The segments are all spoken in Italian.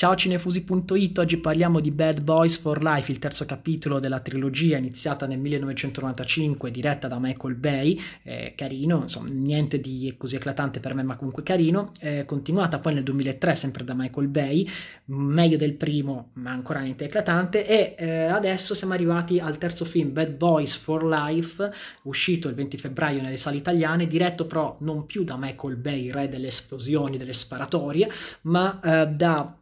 Ciao cinefusi.it, oggi parliamo di Bad Boys for Life, il terzo capitolo della trilogia iniziata nel 1995, diretta da Michael Bay, eh, carino, insomma niente di così eclatante per me ma comunque carino, eh, continuata poi nel 2003 sempre da Michael Bay, meglio del primo ma ancora niente eclatante e eh, adesso siamo arrivati al terzo film Bad Boys for Life, uscito il 20 febbraio nelle sale italiane, diretto però non più da Michael Bay, re delle esplosioni, delle sparatorie, ma eh, da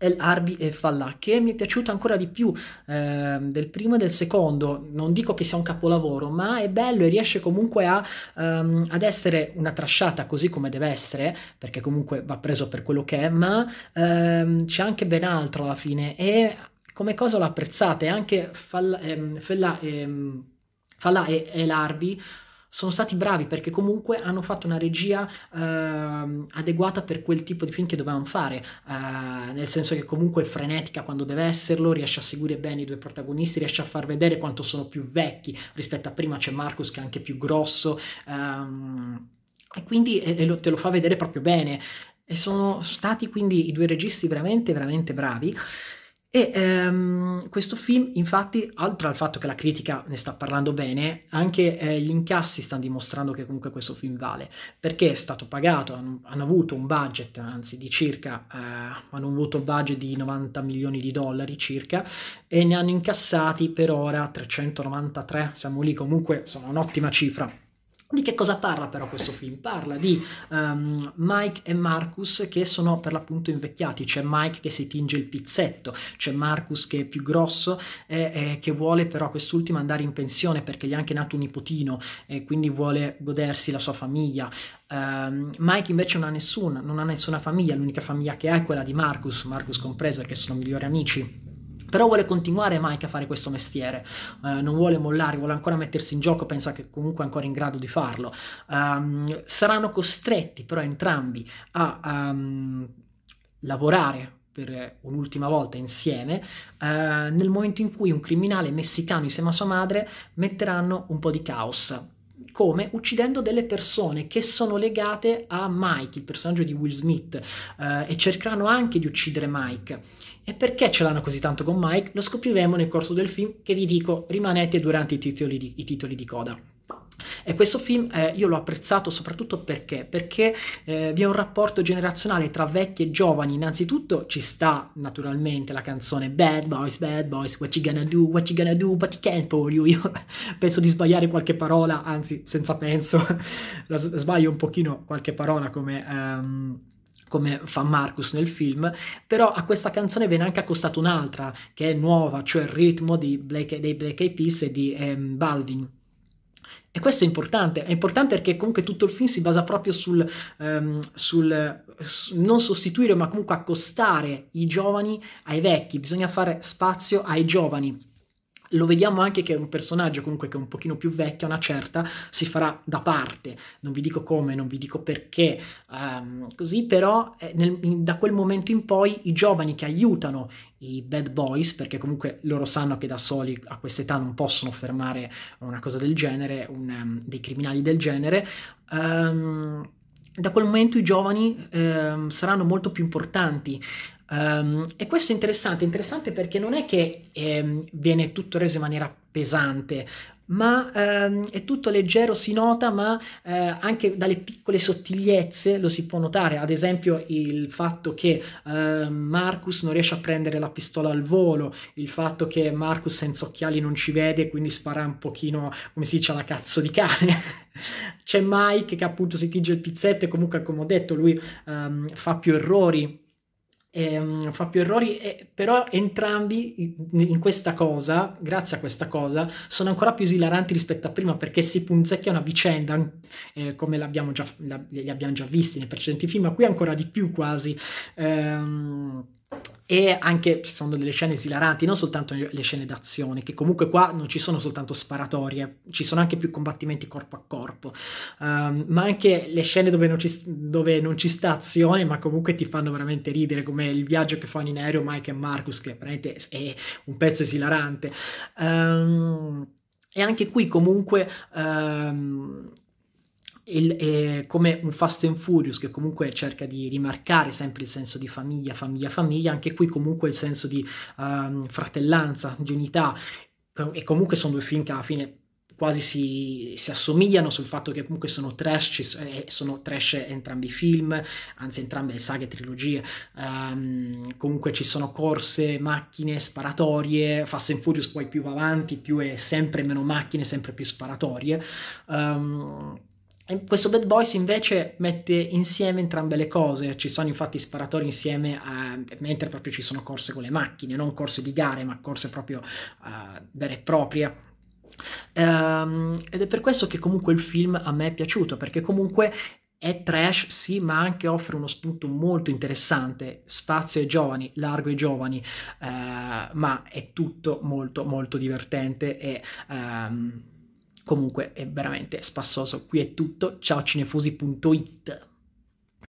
El Arbi e Fallà, che mi è piaciuto ancora di più eh, del primo e del secondo. Non dico che sia un capolavoro, ma è bello e riesce comunque a, um, ad essere una trasciata così come deve essere, perché comunque va preso per quello che è, ma um, c'è anche ben altro alla fine. E come cosa l'apprezzate? Anche Fallà, ehm, Fella, ehm, Fallà e El Arbi sono stati bravi perché comunque hanno fatto una regia eh, adeguata per quel tipo di film che dovevano fare, eh, nel senso che comunque è frenetica quando deve esserlo, riesce a seguire bene i due protagonisti, riesce a far vedere quanto sono più vecchi rispetto a prima c'è Marcus che è anche più grosso. Ehm, e quindi e, e lo, te lo fa vedere proprio bene. E sono stati quindi i due registi veramente, veramente bravi. E ehm, questo film, infatti, oltre al fatto che la critica ne sta parlando bene, anche eh, gli incassi stanno dimostrando che comunque questo film vale, perché è stato pagato, hanno, hanno avuto un budget, anzi di circa, eh, hanno avuto un budget di 90 milioni di dollari circa, e ne hanno incassati per ora 393, siamo lì comunque, sono un'ottima cifra di che cosa parla però questo film? Parla di um, Mike e Marcus che sono per l'appunto invecchiati, c'è Mike che si tinge il pizzetto, c'è Marcus che è più grosso e, e che vuole però quest'ultimo andare in pensione perché gli è anche nato un nipotino e quindi vuole godersi la sua famiglia. Ehm, Mike invece non ha nessuna, non ha nessuna famiglia, l'unica famiglia che ha è quella di Marcus, Marcus compreso perché sono migliori amici però vuole continuare Mike a fare questo mestiere, uh, non vuole mollare, vuole ancora mettersi in gioco, pensa che comunque è ancora in grado di farlo. Um, saranno costretti però entrambi a um, lavorare per un'ultima volta insieme uh, nel momento in cui un criminale messicano insieme a sua madre metteranno un po' di caos come? Uccidendo delle persone che sono legate a Mike, il personaggio di Will Smith, eh, e cercheranno anche di uccidere Mike. E perché ce l'hanno così tanto con Mike? Lo scopriremo nel corso del film che vi dico, rimanete durante i titoli di, i titoli di coda. E questo film eh, io l'ho apprezzato soprattutto perché? Perché eh, vi è un rapporto generazionale tra vecchi e giovani. Innanzitutto ci sta naturalmente la canzone Bad Boys, Bad Boys, what you gonna do, what you gonna do, But you Can't for you. Io penso di sbagliare qualche parola, anzi senza penso, s- sbaglio un pochino qualche parola come... Um, come fa Marcus nel film, però a questa canzone viene anche accostata un'altra che è nuova, cioè il ritmo Black, dei Black Eyed Peas e di um, Balvin e questo è importante, è importante perché comunque tutto il film si basa proprio sul, um, sul su, non sostituire ma comunque accostare i giovani ai vecchi, bisogna fare spazio ai giovani lo vediamo anche che è un personaggio comunque che è un pochino più vecchio, una certa, si farà da parte, non vi dico come, non vi dico perché, um, così però eh, nel, in, da quel momento in poi i giovani che aiutano i bad boys, perché comunque loro sanno che da soli a quest'età non possono fermare una cosa del genere, un, um, dei criminali del genere, um, da quel momento i giovani ehm, saranno molto più importanti. Um, e questo è interessante, interessante perché non è che ehm, viene tutto reso in maniera pesante, ma ehm, è tutto leggero, si nota, ma eh, anche dalle piccole sottigliezze lo si può notare, ad esempio il fatto che eh, Marcus non riesce a prendere la pistola al volo, il fatto che Marcus senza occhiali non ci vede, quindi spara un pochino, come si dice, alla cazzo di cane. C'è Mike che appunto si tinge il pizzetto e comunque, come ho detto, lui ehm, fa più errori ehm, fa più errori, eh, però entrambi in, in, questa cosa, grazie a questa cosa, sono ancora più esilaranti rispetto a prima perché si punzecchiano a vicenda eh, come l'abbiamo già, la, li abbiamo già visti nei precedenti film, ma qui ancora di più quasi. Ehm, e anche ci sono delle scene esilaranti, non soltanto le scene d'azione, che comunque qua non ci sono soltanto sparatorie, ci sono anche più combattimenti corpo a corpo, um, ma anche le scene dove non, ci, dove non, ci, sta azione, ma comunque ti fanno veramente ridere, come il viaggio che fanno in aereo Mike e Marcus, che veramente è un pezzo esilarante. Um, e anche qui comunque... Um, il, eh, come un Fast and Furious che comunque cerca di rimarcare sempre il senso di famiglia, famiglia, famiglia, anche qui comunque il senso di uh, fratellanza, di unità. E comunque sono due film che alla fine quasi si, si, assomigliano sul fatto che comunque sono trash, eh, sono trash entrambi i film, anzi entrambe le saghe, trilogie, um, comunque ci sono corse, macchine, sparatorie, Fast and Furious poi più avanti, più è sempre meno macchine, sempre più sparatorie. Um, questo Bad Boys invece mette insieme entrambe le cose, ci sono infatti sparatori insieme a, eh, mentre proprio ci sono corse con le macchine, non corse di gare ma corse proprio uh, vere e proprie. Um, ed è per questo che comunque il film a me è piaciuto, perché comunque è trash, sì, ma anche offre uno spunto molto interessante, spazio ai giovani, largo ai giovani, uh, ma è tutto molto molto divertente e... Um, Comunque è veramente spassoso. Qui è tutto. Ciao cinefusi.it.